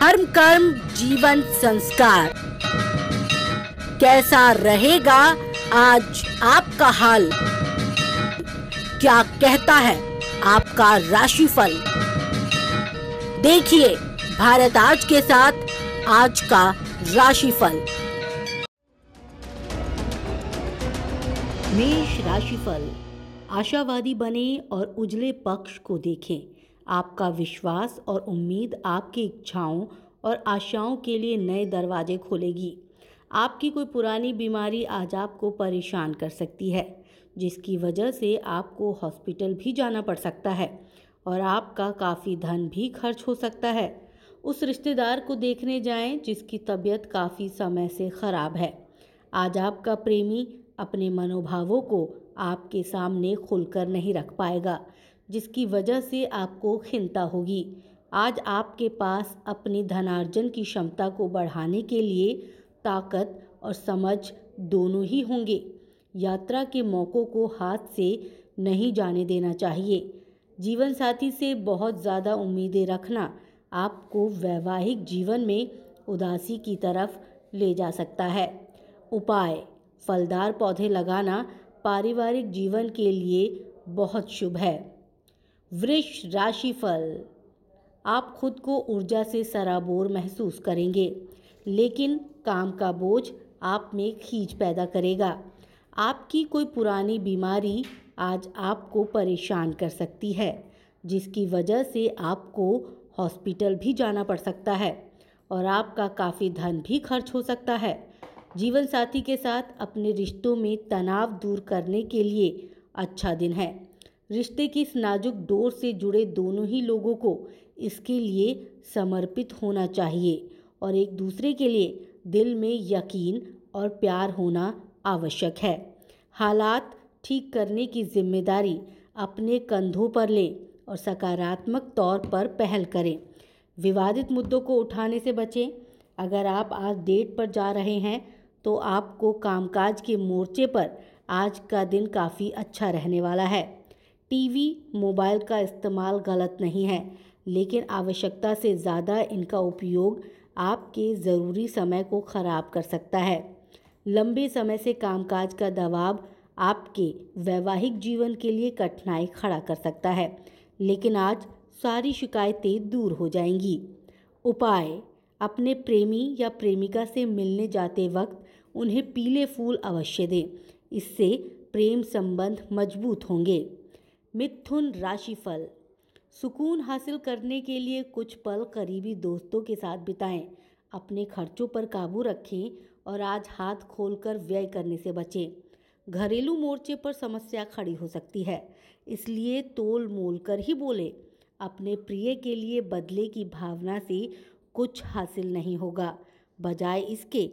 धर्म कर्म जीवन संस्कार कैसा रहेगा आज आपका हाल क्या कहता है आपका राशिफल देखिए भारत आज के साथ आज का राशिफल मेष राशिफल आशावादी बने और उजले पक्ष को देखें आपका विश्वास और उम्मीद आपकी इच्छाओं और आशाओं के लिए नए दरवाजे खोलेगी आपकी कोई पुरानी बीमारी आज आपको परेशान कर सकती है जिसकी वजह से आपको हॉस्पिटल भी जाना पड़ सकता है और आपका काफ़ी धन भी खर्च हो सकता है उस रिश्तेदार को देखने जाएं जिसकी तबीयत काफ़ी समय से ख़राब है आज आपका प्रेमी अपने मनोभावों को आपके सामने खुलकर नहीं रख पाएगा जिसकी वजह से आपको खिलता होगी आज आपके पास अपनी धनार्जन की क्षमता को बढ़ाने के लिए ताकत और समझ दोनों ही होंगे यात्रा के मौक़ों को हाथ से नहीं जाने देना चाहिए जीवन साथी से बहुत ज़्यादा उम्मीदें रखना आपको वैवाहिक जीवन में उदासी की तरफ ले जा सकता है उपाय फलदार पौधे लगाना पारिवारिक जीवन के लिए बहुत शुभ है वृक्ष राशिफल आप खुद को ऊर्जा से सराबोर महसूस करेंगे लेकिन काम का बोझ आप में खींच पैदा करेगा आपकी कोई पुरानी बीमारी आज आपको परेशान कर सकती है जिसकी वजह से आपको हॉस्पिटल भी जाना पड़ सकता है और आपका काफ़ी धन भी खर्च हो सकता है जीवन साथी के साथ अपने रिश्तों में तनाव दूर करने के लिए अच्छा दिन है रिश्ते की इस नाजुक डोर से जुड़े दोनों ही लोगों को इसके लिए समर्पित होना चाहिए और एक दूसरे के लिए दिल में यकीन और प्यार होना आवश्यक है हालात ठीक करने की जिम्मेदारी अपने कंधों पर लें और सकारात्मक तौर पर पहल करें विवादित मुद्दों को उठाने से बचें अगर आप आज डेट पर जा रहे हैं तो आपको कामकाज के मोर्चे पर आज का दिन काफ़ी अच्छा रहने वाला है टीवी मोबाइल का इस्तेमाल गलत नहीं है लेकिन आवश्यकता से ज़्यादा इनका उपयोग आपके ज़रूरी समय को ख़राब कर सकता है लंबे समय से कामकाज का दबाव आपके वैवाहिक जीवन के लिए कठिनाई खड़ा कर सकता है लेकिन आज सारी शिकायतें दूर हो जाएंगी उपाय अपने प्रेमी या प्रेमिका से मिलने जाते वक्त उन्हें पीले फूल अवश्य दें इससे प्रेम संबंध मजबूत होंगे मिथुन राशिफल सुकून हासिल करने के लिए कुछ पल करीबी दोस्तों के साथ बिताएं अपने खर्चों पर काबू रखें और आज हाथ खोलकर व्यय करने से बचें घरेलू मोर्चे पर समस्या खड़ी हो सकती है इसलिए तोल मोल कर ही बोले अपने प्रिय के लिए बदले की भावना से कुछ हासिल नहीं होगा बजाय इसके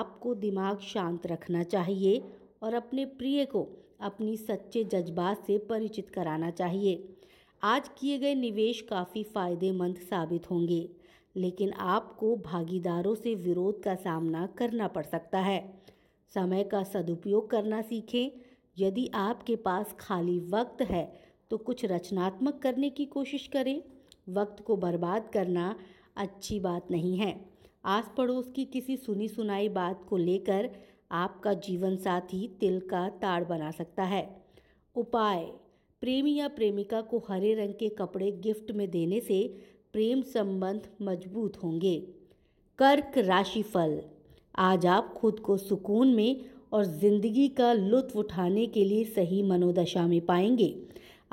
आपको दिमाग शांत रखना चाहिए और अपने प्रिय को अपनी सच्चे जज्बात से परिचित कराना चाहिए आज किए गए निवेश काफ़ी फ़ायदेमंद साबित होंगे लेकिन आपको भागीदारों से विरोध का सामना करना पड़ सकता है समय का सदुपयोग करना सीखें यदि आपके पास खाली वक्त है तो कुछ रचनात्मक करने की कोशिश करें वक्त को बर्बाद करना अच्छी बात नहीं है आस पड़ोस की किसी सुनी सुनाई बात को लेकर आपका जीवन साथी तिल का ताड़ बना सकता है उपाय प्रेमी या प्रेमिका को हरे रंग के कपड़े गिफ्ट में देने से प्रेम संबंध मजबूत होंगे कर्क राशि फल आज आप खुद को सुकून में और ज़िंदगी का लुत्फ उठाने के लिए सही मनोदशा में पाएंगे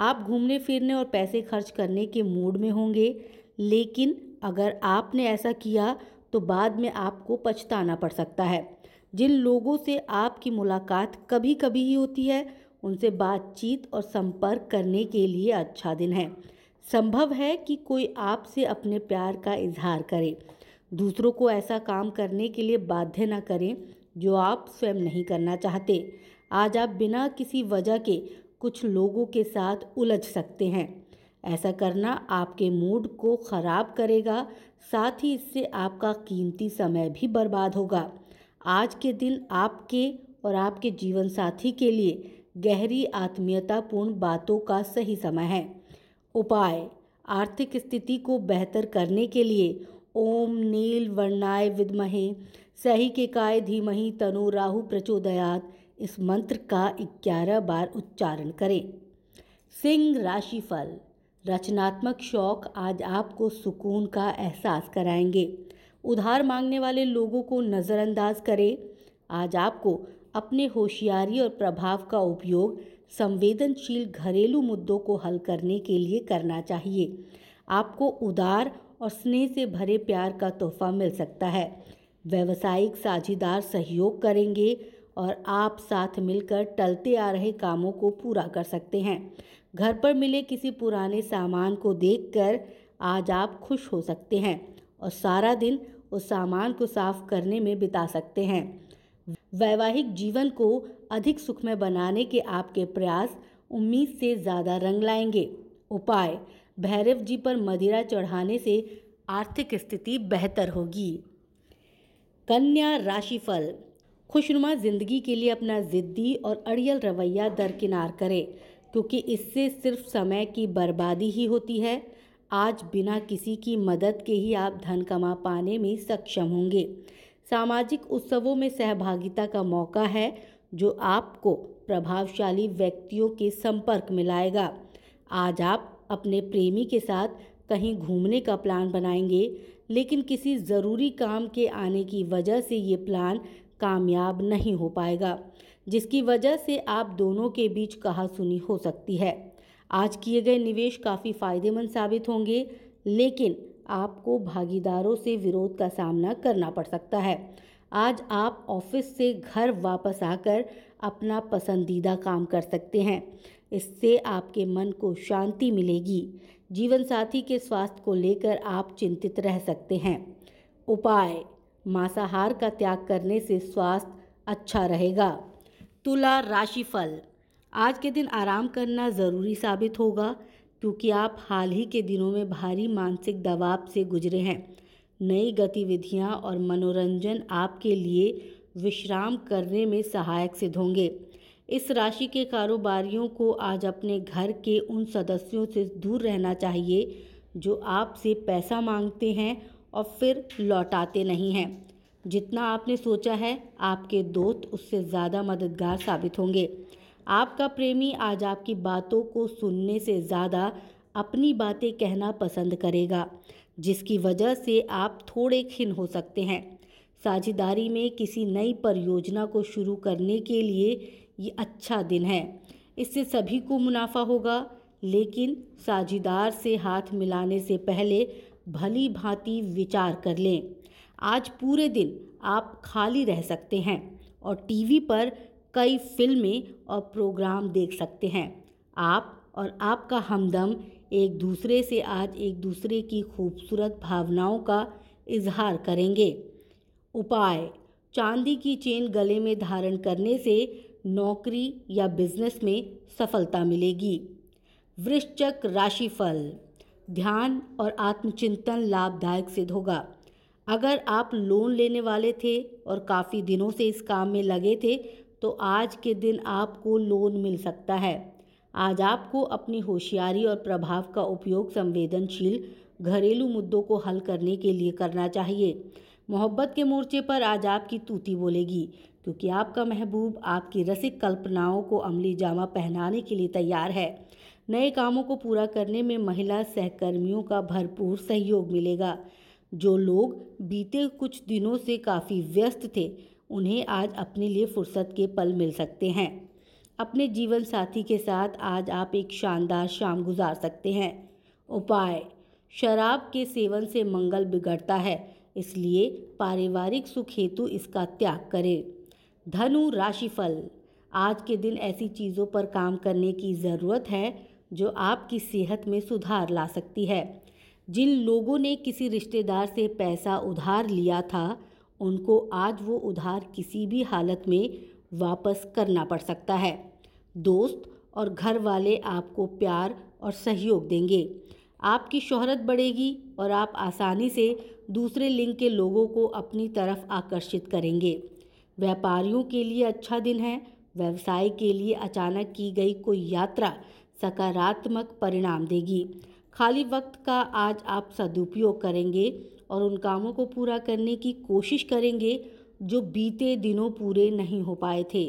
आप घूमने फिरने और पैसे खर्च करने के मूड में होंगे लेकिन अगर आपने ऐसा किया तो बाद में आपको पछताना पड़ सकता है जिन लोगों से आपकी मुलाकात कभी कभी ही होती है उनसे बातचीत और संपर्क करने के लिए अच्छा दिन है संभव है कि कोई आपसे अपने प्यार का इजहार करे दूसरों को ऐसा काम करने के लिए बाध्य ना करें जो आप स्वयं नहीं करना चाहते आज आप बिना किसी वजह के कुछ लोगों के साथ उलझ सकते हैं ऐसा करना आपके मूड को ख़राब करेगा साथ ही इससे आपका कीमती समय भी बर्बाद होगा आज के दिन आपके और आपके जीवन साथी के लिए गहरी आत्मीयतापूर्ण बातों का सही समय है उपाय आर्थिक स्थिति को बेहतर करने के लिए ओम नील वर्णाय विद्महे सही के काय धीमहि तनु राहु प्रचोदयात इस मंत्र का ग्यारह बार उच्चारण करें सिंह राशिफल रचनात्मक शौक आज आपको सुकून का एहसास कराएंगे उधार मांगने वाले लोगों को नज़रअंदाज करें आज आपको अपने होशियारी और प्रभाव का उपयोग संवेदनशील घरेलू मुद्दों को हल करने के लिए करना चाहिए आपको उदार और स्नेह से भरे प्यार का तोहफा मिल सकता है व्यावसायिक साझेदार सहयोग करेंगे और आप साथ मिलकर टलते आ रहे कामों को पूरा कर सकते हैं घर पर मिले किसी पुराने सामान को देखकर आज आप खुश हो सकते हैं और सारा दिन उस सामान को साफ करने में बिता सकते हैं वैवाहिक जीवन को अधिक सुखमय बनाने के आपके प्रयास उम्मीद से ज़्यादा रंग लाएंगे उपाय भैरव जी पर मदिरा चढ़ाने से आर्थिक स्थिति बेहतर होगी कन्या राशिफल खुशनुमा ज़िंदगी के लिए अपना ज़िद्दी और अड़ियल रवैया दरकिनार करें क्योंकि इससे सिर्फ समय की बर्बादी ही होती है आज बिना किसी की मदद के ही आप धन कमा पाने में सक्षम होंगे सामाजिक उत्सवों में सहभागिता का मौका है जो आपको प्रभावशाली व्यक्तियों के संपर्क में लाएगा आज आप अपने प्रेमी के साथ कहीं घूमने का प्लान बनाएंगे लेकिन किसी ज़रूरी काम के आने की वजह से ये प्लान कामयाब नहीं हो पाएगा जिसकी वजह से आप दोनों के बीच कहासुनी हो सकती है आज किए गए निवेश काफ़ी फायदेमंद साबित होंगे लेकिन आपको भागीदारों से विरोध का सामना करना पड़ सकता है आज आप ऑफिस से घर वापस आकर अपना पसंदीदा काम कर सकते हैं इससे आपके मन को शांति मिलेगी जीवन साथी के स्वास्थ्य को लेकर आप चिंतित रह सकते हैं उपाय मांसाहार का त्याग करने से स्वास्थ्य अच्छा रहेगा तुला राशिफल आज के दिन आराम करना ज़रूरी साबित होगा क्योंकि आप हाल ही के दिनों में भारी मानसिक दबाव से गुजरे हैं नई गतिविधियाँ और मनोरंजन आपके लिए विश्राम करने में सहायक सिद्ध होंगे इस राशि के कारोबारियों को आज अपने घर के उन सदस्यों से दूर रहना चाहिए जो आपसे पैसा मांगते हैं और फिर लौटाते नहीं हैं जितना आपने सोचा है आपके दोस्त उससे ज़्यादा मददगार साबित होंगे आपका प्रेमी आज आपकी बातों को सुनने से ज़्यादा अपनी बातें कहना पसंद करेगा जिसकी वजह से आप थोड़े खिन हो सकते हैं साझेदारी में किसी नई परियोजना को शुरू करने के लिए ये अच्छा दिन है इससे सभी को मुनाफा होगा लेकिन साझेदार से हाथ मिलाने से पहले भली भांति विचार कर लें आज पूरे दिन आप खाली रह सकते हैं और टीवी पर कई फिल्में और प्रोग्राम देख सकते हैं आप और आपका हमदम एक दूसरे से आज एक दूसरे की खूबसूरत भावनाओं का इजहार करेंगे उपाय चांदी की चेन गले में धारण करने से नौकरी या बिजनेस में सफलता मिलेगी वृश्चक राशिफल ध्यान और आत्मचिंतन लाभदायक सिद्ध होगा अगर आप लोन लेने वाले थे और काफ़ी दिनों से इस काम में लगे थे तो आज के दिन आपको लोन मिल सकता है आज आपको अपनी होशियारी और प्रभाव का उपयोग संवेदनशील घरेलू मुद्दों को हल करने के लिए करना चाहिए मोहब्बत के मोर्चे पर आज आपकी तूती बोलेगी क्योंकि आपका महबूब आपकी रसिक कल्पनाओं को अमली जामा पहनाने के लिए तैयार है नए कामों को पूरा करने में महिला सहकर्मियों का भरपूर सहयोग मिलेगा जो लोग बीते कुछ दिनों से काफ़ी व्यस्त थे उन्हें आज अपने लिए फुर्सत के पल मिल सकते हैं अपने जीवन साथी के साथ आज आप एक शानदार शाम गुजार सकते हैं उपाय शराब के सेवन से मंगल बिगड़ता है इसलिए पारिवारिक सुख हेतु इसका त्याग करें धनु राशिफल आज के दिन ऐसी चीज़ों पर काम करने की ज़रूरत है जो आपकी सेहत में सुधार ला सकती है जिन लोगों ने किसी रिश्तेदार से पैसा उधार लिया था उनको आज वो उधार किसी भी हालत में वापस करना पड़ सकता है दोस्त और घर वाले आपको प्यार और सहयोग देंगे आपकी शोहरत बढ़ेगी और आप आसानी से दूसरे लिंग के लोगों को अपनी तरफ आकर्षित करेंगे व्यापारियों के लिए अच्छा दिन है व्यवसाय के लिए अचानक की गई कोई यात्रा सकारात्मक परिणाम देगी खाली वक्त का आज आप सदुपयोग करेंगे और उन कामों को पूरा करने की कोशिश करेंगे जो बीते दिनों पूरे नहीं हो पाए थे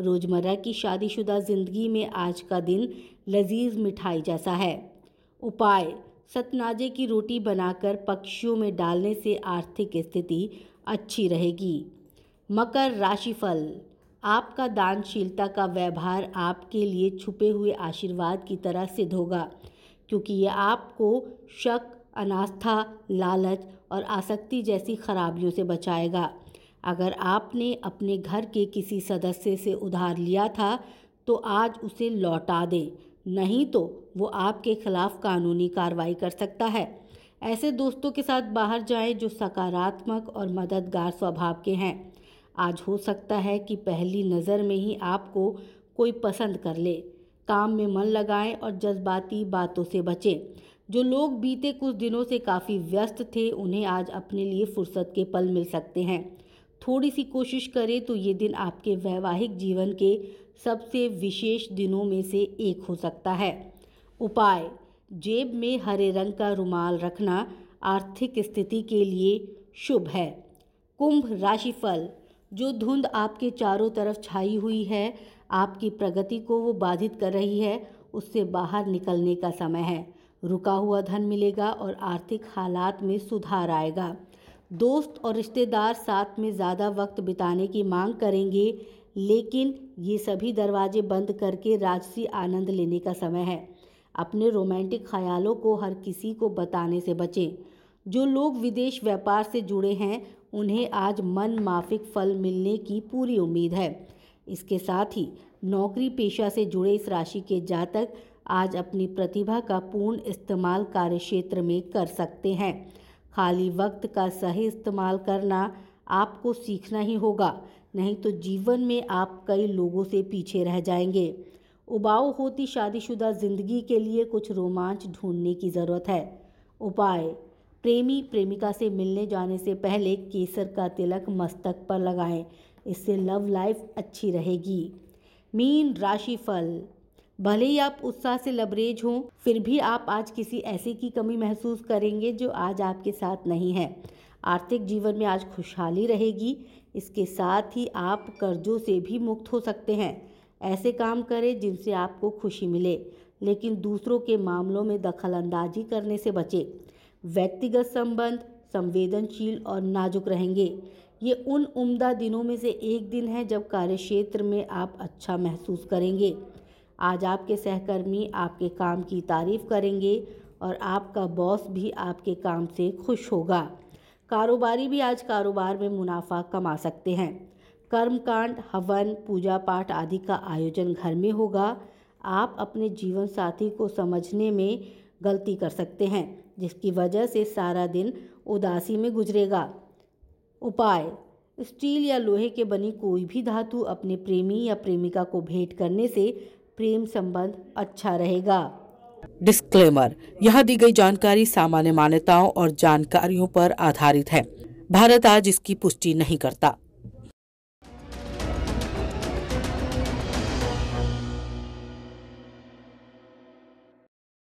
रोज़मर्रा की शादीशुदा ज़िंदगी में आज का दिन लजीज मिठाई जैसा है उपाय सतनाजे की रोटी बनाकर पक्षियों में डालने से आर्थिक स्थिति अच्छी रहेगी मकर राशिफल आपका दानशीलता का व्यवहार आपके लिए छुपे हुए आशीर्वाद की तरह सिद्ध होगा क्योंकि ये आपको शक अनास्था लालच और आसक्ति जैसी खराबियों से बचाएगा अगर आपने अपने घर के किसी सदस्य से उधार लिया था तो आज उसे लौटा दें नहीं तो वो आपके खिलाफ कानूनी कार्रवाई कर सकता है ऐसे दोस्तों के साथ बाहर जाएं जो सकारात्मक और मददगार स्वभाव के हैं आज हो सकता है कि पहली नज़र में ही आपको कोई पसंद कर ले काम में मन लगाएं और जज्बाती बातों से बचें जो लोग बीते कुछ दिनों से काफ़ी व्यस्त थे उन्हें आज अपने लिए फुर्सत के पल मिल सकते हैं थोड़ी सी कोशिश करें तो ये दिन आपके वैवाहिक जीवन के सबसे विशेष दिनों में से एक हो सकता है उपाय जेब में हरे रंग का रुमाल रखना आर्थिक स्थिति के लिए शुभ है कुंभ राशिफल जो धुंध आपके चारों तरफ छाई हुई है आपकी प्रगति को वो बाधित कर रही है उससे बाहर निकलने का समय है रुका हुआ धन मिलेगा और आर्थिक हालात में सुधार आएगा दोस्त और रिश्तेदार साथ में ज़्यादा वक्त बिताने की मांग करेंगे लेकिन ये सभी दरवाजे बंद करके राजसी आनंद लेने का समय है अपने रोमांटिक ख्यालों को हर किसी को बताने से बचें जो लोग विदेश व्यापार से जुड़े हैं उन्हें आज मन माफिक फल मिलने की पूरी उम्मीद है इसके साथ ही नौकरी पेशा से जुड़े इस राशि के जातक आज अपनी प्रतिभा का पूर्ण इस्तेमाल कार्य क्षेत्र में कर सकते हैं खाली वक्त का सही इस्तेमाल करना आपको सीखना ही होगा नहीं तो जीवन में आप कई लोगों से पीछे रह जाएंगे उबाऊ होती शादीशुदा ज़िंदगी के लिए कुछ रोमांच ढूंढने की ज़रूरत है उपाय प्रेमी प्रेमिका से मिलने जाने से पहले केसर का तिलक मस्तक पर लगाएं इससे लव लाइफ अच्छी रहेगी मीन राशि फल भले ही आप उत्साह से लबरेज हों फिर भी आप आज किसी ऐसे की कमी महसूस करेंगे जो आज आपके साथ नहीं है आर्थिक जीवन में आज खुशहाली रहेगी इसके साथ ही आप कर्जों से भी मुक्त हो सकते हैं ऐसे काम करें जिनसे आपको खुशी मिले लेकिन दूसरों के मामलों में दखल अंदाजी करने से बचें व्यक्तिगत संबंध संवेदनशील और नाजुक रहेंगे ये उन उम्दा दिनों में से एक दिन है जब कार्यक्षेत्र में आप अच्छा महसूस करेंगे आज आपके सहकर्मी आपके काम की तारीफ करेंगे और आपका बॉस भी आपके काम से खुश होगा कारोबारी भी आज कारोबार में मुनाफा कमा सकते हैं कर्मकांड हवन पूजा पाठ आदि का आयोजन घर में होगा आप अपने जीवन साथी को समझने में गलती कर सकते हैं जिसकी वजह से सारा दिन उदासी में गुजरेगा उपाय स्टील या लोहे के बनी कोई भी धातु अपने प्रेमी या प्रेमिका को भेंट करने से प्रेम संबंध अच्छा रहेगा डिस्क्लेमर यह दी गई जानकारी सामान्य मान्यताओं और जानकारियों पर आधारित है भारत आज इसकी पुष्टि नहीं करता